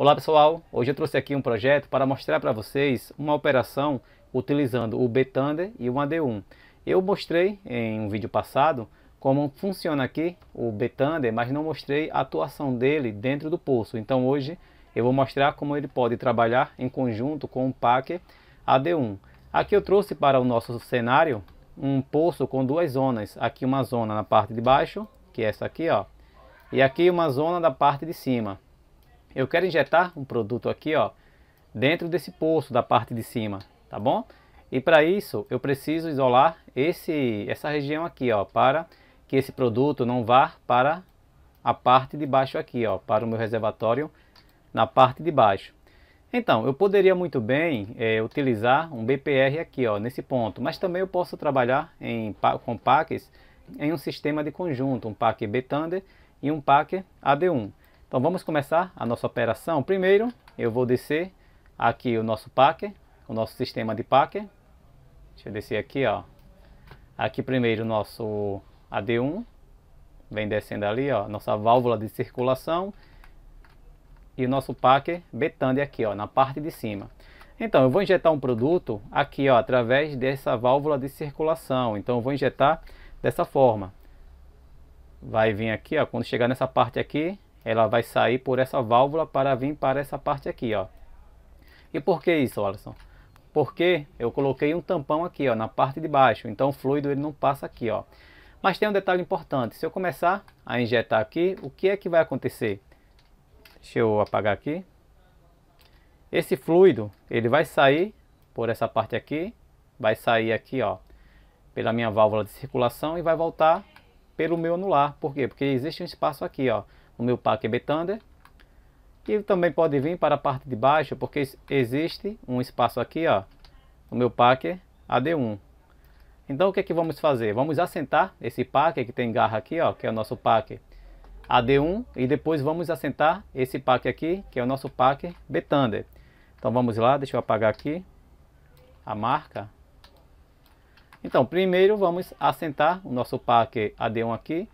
Olá pessoal, hoje eu trouxe aqui um projeto para mostrar para vocês uma operação utilizando o Bthunder e o AD1. Eu mostrei em um vídeo passado como funciona aqui o Bthunder, mas não mostrei a atuação dele dentro do pulso. Então hoje eu vou mostrar como ele pode trabalhar em conjunto com o Packer AD1. Aqui eu trouxe para o nosso cenário um poço com duas zonas. Aqui uma zona na parte de baixo, que é essa aqui, ó. E aqui uma zona da parte de cima, eu quero injetar um produto aqui, ó, dentro desse poço da parte de cima, tá bom? E para isso, eu preciso isolar esse, essa região aqui, ó, para que esse produto não vá para a parte de baixo aqui, ó, para o meu reservatório na parte de baixo. Então, eu poderia muito bem é, utilizar um BPR aqui, ó, nesse ponto, mas também eu posso trabalhar em, com packs em um sistema de conjunto, um pack B-Thunder e um pack AD1. Então vamos começar a nossa operação. Primeiro eu vou descer aqui o nosso packer, o nosso sistema de packer. Deixa eu descer aqui, ó. Aqui primeiro o nosso AD1, vem descendo ali, ó, nossa válvula de circulação e o nosso packer Betande aqui, ó, na parte de cima. Então, eu vou injetar um produto aqui, ó, através dessa válvula de circulação. Então, eu vou injetar dessa forma. Vai vir aqui, ó, quando chegar nessa parte aqui, ela vai sair por essa válvula para vir para essa parte aqui, ó. E por que isso, Alisson? Porque eu coloquei um tampão aqui, ó, na parte de baixo, então o fluido ele não passa aqui, ó. Mas tem um detalhe importante, se eu começar a injetar aqui, o que é que vai acontecer? Deixa eu apagar aqui. Esse fluido, ele vai sair por essa parte aqui, vai sair aqui, ó, pela minha válvula de circulação e vai voltar pelo meu anular. Por quê? Porque existe um espaço aqui, ó o meu pack B Thunder. E também pode vir para a parte de baixo, porque existe um espaço aqui, ó, o meu pack AD1. Então o que é que vamos fazer? Vamos assentar esse pack que tem garra aqui, ó, que é o nosso pack AD1 e depois vamos assentar esse pack aqui, que é o nosso pack B-Thunder. Então vamos lá, deixa eu apagar aqui a marca. Então primeiro vamos assentar o nosso pack AD1 aqui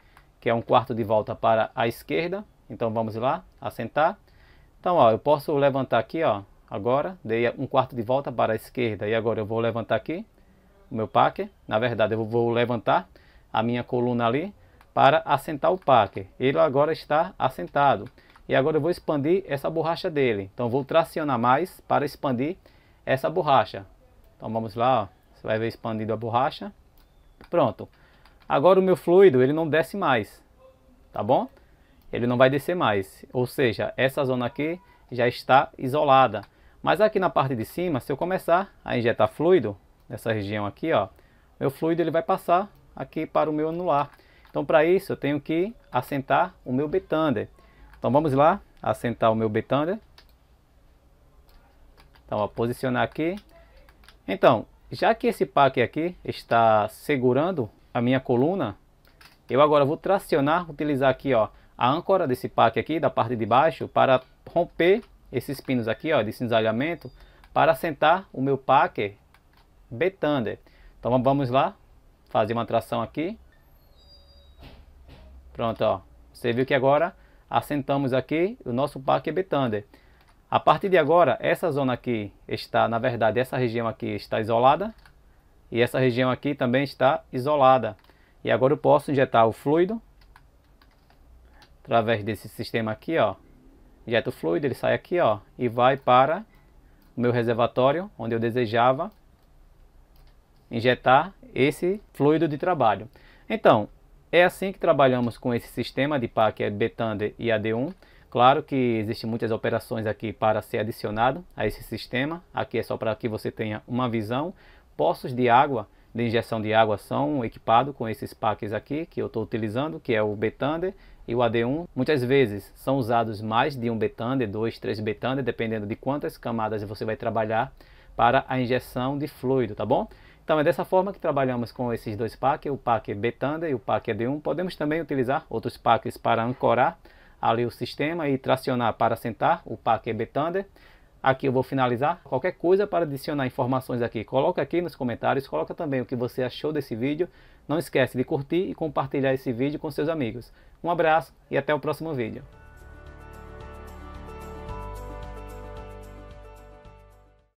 que é um quarto de volta para a esquerda. Então vamos lá, assentar. Então, ó, eu posso levantar aqui, ó, agora, dei um quarto de volta para a esquerda. E agora eu vou levantar aqui o meu packer. Na verdade, eu vou levantar a minha coluna ali para assentar o packer. Ele agora está assentado. E agora eu vou expandir essa borracha dele. Então, vou tracionar mais para expandir essa borracha. Então, vamos lá, ó. Você vai ver expandido a borracha. Pronto. Agora o meu fluido, ele não desce mais, tá bom? Ele não vai descer mais, ou seja, essa zona aqui já está isolada. Mas aqui na parte de cima, se eu começar a injetar fluido, nessa região aqui, ó, meu fluido ele vai passar aqui para o meu anular. Então para isso eu tenho que assentar o meu betander. Então vamos lá, assentar o meu betander. Então, vou posicionar aqui. Então, já que esse pack aqui está segurando a minha coluna, eu agora vou tracionar, utilizar aqui ó, a âncora desse pack aqui, da parte de baixo, para romper esses pinos aqui ó, de cinzalhamento, para assentar o meu pack B-Thunder. Então vamos lá, fazer uma tração aqui. Pronto, ó. Você viu que agora assentamos aqui o nosso pack B-Thunder. A partir de agora, essa zona aqui está, na verdade, essa região aqui está isolada, e essa região aqui também está isolada. E agora eu posso injetar o fluido através desse sistema aqui, ó. Injeta o fluido, ele sai aqui, ó, e vai para o meu reservatório, onde eu desejava injetar esse fluido de trabalho. Então, é assim que trabalhamos com esse sistema de PAC é Betander e AD1. Claro que existem muitas operações aqui para ser adicionado a esse sistema. Aqui é só para que você tenha uma visão poços de água, de injeção de água, são equipados com esses packs aqui que eu estou utilizando, que é o Betander e o AD1. Muitas vezes são usados mais de um Betander, dois, três Betander, dependendo de quantas camadas você vai trabalhar para a injeção de fluido, tá bom? Então é dessa forma que trabalhamos com esses dois packs, o pack Betander e o pack AD1. Podemos também utilizar outros packs para ancorar ali o sistema e tracionar para sentar o pack Betander. Aqui eu vou finalizar. Qualquer coisa para adicionar informações aqui, coloca aqui nos comentários, coloca também o que você achou desse vídeo. Não esquece de curtir e compartilhar esse vídeo com seus amigos. Um abraço e até o próximo vídeo.